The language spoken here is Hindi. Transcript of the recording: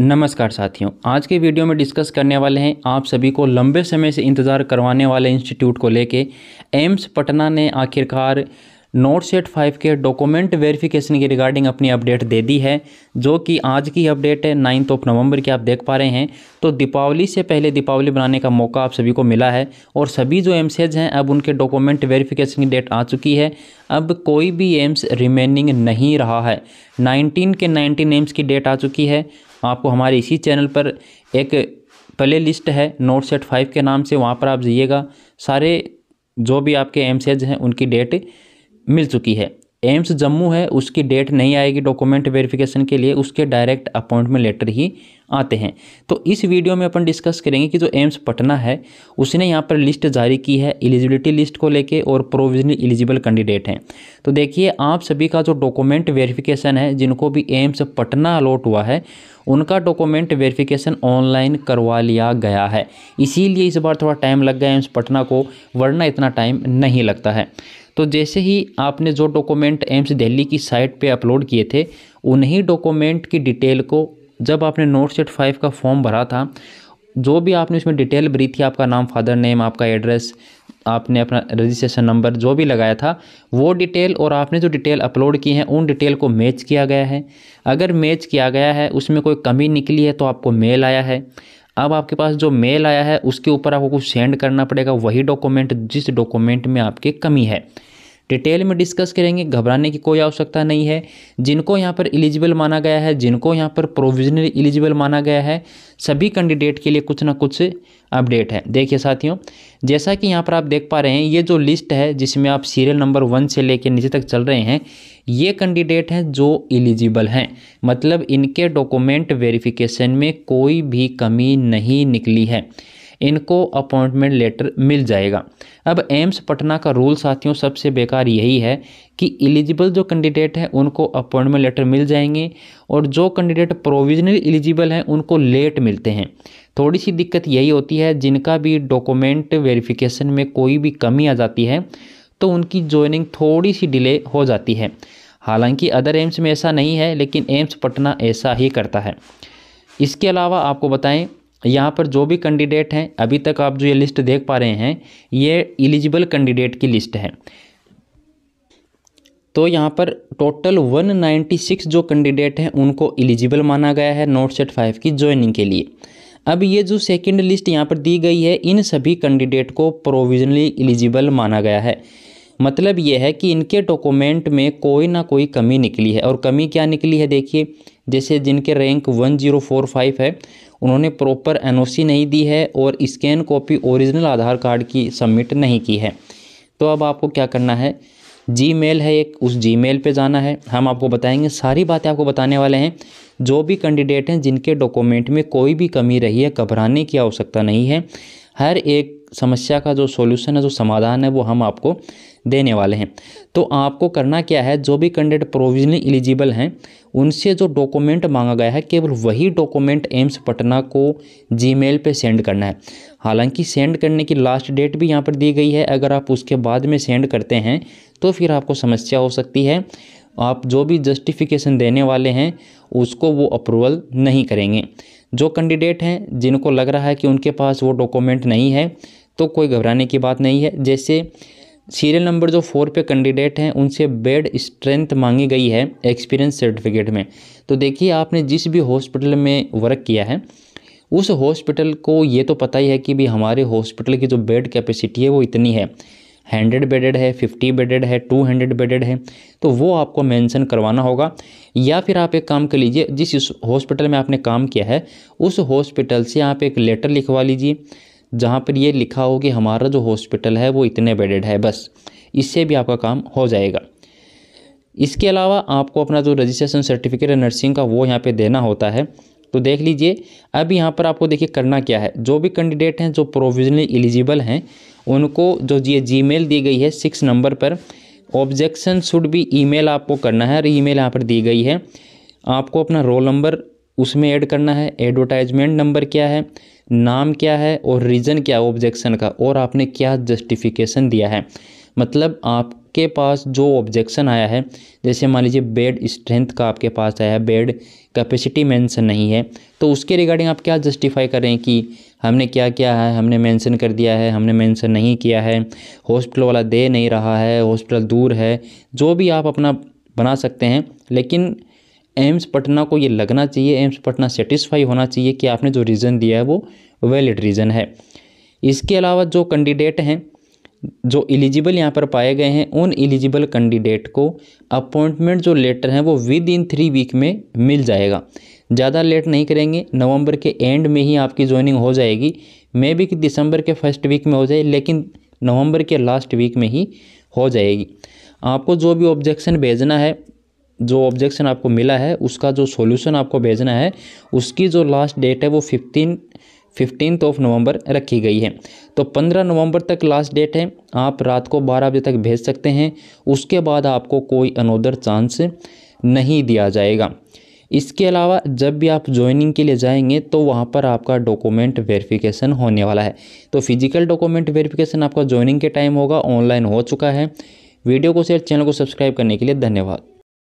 नमस्कार साथियों आज के वीडियो में डिस्कस करने वाले हैं आप सभी को लंबे समय से इंतज़ार करवाने वाले इंस्टीट्यूट को लेके एम्स पटना ने आखिरकार नोट सेट फाइव के डॉक्यूमेंट वेरिफिकेशन की रिगार्डिंग अपनी अपडेट दे दी है जो कि आज की अपडेट है नाइन्थ ऑफ नवंबर की आप देख पा रहे हैं तो दीपावली से पहले दीपावली बनाने का मौका आप सभी को मिला है और सभी जो एम्सेज हैं अब उनके डॉक्यूमेंट वेरिफिकेशन की डेट आ चुकी है अब कोई भी एम्स रिमेनिंग नहीं रहा है नाइनटीन के नाइनटीन एम्स की डेट आ चुकी है आपको हमारे इसी चैनल पर एक प्ले लिस्ट है नोट सेट फाइव के नाम से वहाँ पर आप जाइएगा सारे जो भी आपके एम हैं उनकी डेट मिल चुकी है एम्स जम्मू है उसकी डेट नहीं आएगी डॉक्यूमेंट वेरिफिकेशन के लिए उसके डायरेक्ट अपॉइंटमेंट लेटर ही आते हैं तो इस वीडियो में अपन डिस्कस करेंगे कि जो एम्स पटना है उसने यहाँ पर लिस्ट जारी की है एलिजिबिलिटी लिस्ट को लेके और प्रोविजनली एलिजिबल कैंडिडेट हैं तो देखिए आप सभी का जो डॉक्यूमेंट वेरिफिकेशन है जिनको भी एम्स पटना अलॉट हुआ है उनका डॉक्यूमेंट वेरिफिकेशन ऑनलाइन करवा लिया गया है इसीलिए इस बार थोड़ा टाइम लग गया एम्स पटना को वरना इतना टाइम नहीं लगता है तो जैसे ही आपने जो डॉक्यूमेंट एम्स दिल्ली की साइट पे अपलोड किए थे उन्हीं डॉक्यूमेंट की डिटेल को जब आपने नोट सेट फाइव का फॉर्म भरा था जो भी आपने उसमें डिटेल भरी थी आपका नाम फादर नेम आपका एड्रेस आपने अपना रजिस्ट्रेशन नंबर जो भी लगाया था वो डिटेल और आपने जो डिटेल अपलोड की हैं उन डिटेल को मैच किया गया है अगर मैच किया गया है उसमें कोई कमी निकली है तो आपको मेल आया है अब आपके पास जो मेल आया है उसके ऊपर आपको कुछ सेंड करना पड़ेगा वही डॉक्यूमेंट जिस डॉक्यूमेंट में आपकी कमी है डिटेल में डिस्कस करेंगे घबराने की कोई आवश्यकता नहीं है जिनको यहाँ पर एलिजिबल माना गया है जिनको यहाँ पर प्रोविजनली इलिजिबल माना गया है सभी कैंडिडेट के लिए कुछ ना कुछ अपडेट है देखिए साथियों जैसा कि यहाँ पर आप देख पा रहे हैं ये जो लिस्ट है जिसमें आप सीरियल नंबर वन से लेकर नीचे तक चल रहे हैं ये कैंडिडेट हैं जो एलिजिबल हैं मतलब इनके डॉक्यूमेंट वेरिफिकेशन में कोई भी कमी नहीं निकली है इनको अपॉइंटमेंट लेटर मिल जाएगा अब एम्स पटना का रूल साथियों सबसे बेकार यही है कि एलिजिबल जो कैंडिडेट हैं उनको अपॉइंटमेंट लेटर मिल जाएंगे और जो कैंडिडेट प्रोविजनल एलिजिबल हैं उनको लेट मिलते हैं थोड़ी सी दिक्कत यही होती है जिनका भी डॉक्यूमेंट वेरिफिकेशन में कोई भी कमी आ जाती है तो उनकी ज्वाइनिंग थोड़ी सी डिले हो जाती है हालांकि अदर एम्स में ऐसा नहीं है लेकिन एम्स पटना ऐसा ही करता है इसके अलावा आपको बताएं यहाँ पर जो भी कैंडिडेट हैं अभी तक आप जो ये लिस्ट देख पा रहे हैं ये एलिजिबल कैंडिडेट की लिस्ट है तो यहाँ पर टोटल 196 जो कैंडिडेट हैं उनको एलिजिबल माना गया है नोट सेट फाइव की ज्वाइनिंग के लिए अब ये जो सेकंड लिस्ट यहाँ पर दी गई है इन सभी कैंडिडेट को प्रोविजनली एलिजिबल माना गया है मतलब ये है कि इनके डॉक्यूमेंट में कोई ना कोई कमी निकली है और कमी क्या निकली है देखिए जैसे जिनके rank one zero four five है उन्होंने प्रॉपर एनओसी नहीं दी है और scan copy original Aadhaar card की सबमिट नहीं की है तो अब आपको क्या करना है जी मेल है एक उस जी मेल पर जाना है हम आपको बताएंगे सारी बातें आपको बताने वाले हैं जो भी कैंडिडेट हैं जिनके डॉक्यूमेंट में कोई भी कमी रही है घबराने की आवश्यकता नहीं है हर एक समस्या का जो सॉल्यूशन है जो समाधान है वो हम आपको देने वाले हैं तो आपको करना क्या है जो भी कैंडिडेट प्रोविजनली एलिजिबल हैं उनसे जो डॉक्यूमेंट मांगा गया है केवल वही डॉक्यूमेंट एम्स पटना को जीमेल पे सेंड करना है हालांकि सेंड करने की लास्ट डेट भी यहाँ पर दी गई है अगर आप उसके बाद में सेंड करते हैं तो फिर आपको समस्या हो सकती है आप जो भी जस्टिफिकेशन देने वाले हैं उसको वो अप्रूवल नहीं करेंगे जो कैंडिडेट हैं जिनको लग रहा है कि उनके पास वो डॉक्यूमेंट नहीं है तो कोई घबराने की बात नहीं है जैसे सीरियल नंबर जो फोर पे कैंडिडेट हैं उनसे बेड स्ट्रेंथ मांगी गई है एक्सपीरियंस सर्टिफिकेट में तो देखिए आपने जिस भी हॉस्पिटल में वर्क किया है उस हॉस्पिटल को ये तो पता ही है कि भी हमारे हॉस्पिटल की जो बेड कैपेसिटी है वो इतनी है हंड्रेड बेडेड है फिफ्टी बेडेड है टू हंड्रेड बेडेड है तो वो आपको मेंशन करवाना होगा या फिर आप एक काम कर लीजिए जिस हॉस्पिटल में आपने काम किया है उस हॉस्पिटल से आप एक लेटर लिखवा लीजिए जहाँ पर ये लिखा हो कि हमारा जो हॉस्पिटल है वो इतने बेडेड है बस इससे भी आपका काम हो जाएगा इसके अलावा आपको अपना जो रजिस्ट्रेशन सर्टिफिकेट है नर्सिंग का वो यहाँ पे देना होता है तो देख लीजिए अब यहाँ पर आपको देखिए करना क्या है जो भी कैंडिडेट हैं जो प्रोविजनली एलिजिबल हैं उनको जो ये जी मेल दी गई है सिक्स नंबर पर ऑब्जेक्शन शुड भी ई आपको करना है और ई यहाँ पर दी गई है आपको अपना रोल नंबर उसमें ऐड करना है एडवर्टाइजमेंट नंबर क्या है नाम क्या है और रीज़न क्या ऑब्जेक्शन का और आपने क्या जस्टिफिकेशन दिया है मतलब आपके पास जो ऑब्जेक्शन आया है जैसे मान लीजिए बेड स्ट्रेंथ का आपके पास आया है बेड कैपेसिटी मेंशन नहीं है तो उसके रिगार्डिंग आप क्या जस्टिफाई करें कि हमने क्या किया है हमने मेंशन कर दिया है हमने मेंशन नहीं किया है हॉस्पिटल वाला दे नहीं रहा है हॉस्पिटल दूर है जो भी आप अपना बना सकते हैं लेकिन एम्स पटना को ये लगना चाहिए एम्स पटना सेटिस्फाई होना चाहिए कि आपने जो रीज़न दिया है वो वैलिड रीज़न है इसके अलावा जो कैंडिडेट हैं जो एलिजिबल यहाँ पर पाए गए हैं उन एलिजिबल कैंडिडेट को अपॉइंटमेंट जो लेटर है वो विद इन थ्री वीक में मिल जाएगा ज़्यादा लेट नहीं करेंगे नवंबर के एंड में ही आपकी ज्वाइनिंग हो जाएगी मे भी कि दिसंबर के फर्स्ट वीक में हो जाए लेकिन नवंबर के लास्ट वीक में ही हो जाएगी आपको जो भी ऑब्जेक्शन भेजना है जो ऑब्जेक्शन आपको मिला है उसका जो सॉल्यूशन आपको भेजना है उसकी जो लास्ट डेट है वो फिफ्टीन फिफ्टीन ऑफ नवंबर रखी गई है तो पंद्रह नवंबर तक लास्ट डेट है आप रात को बारह बजे तक भेज सकते हैं उसके बाद आपको कोई अनोदर चांस नहीं दिया जाएगा इसके अलावा जब भी आप ज्वाइनिंग के लिए जाएंगे तो वहाँ पर आपका डॉक्यूमेंट वेरिफिकेशन होने वाला है तो फिजिकल डॉक्यूमेंट वेरिफिकेशन आपका ज्वाइनिंग के टाइम होगा ऑनलाइन हो चुका है वीडियो को शेयर चैनल को सब्सक्राइब करने के लिए धन्यवाद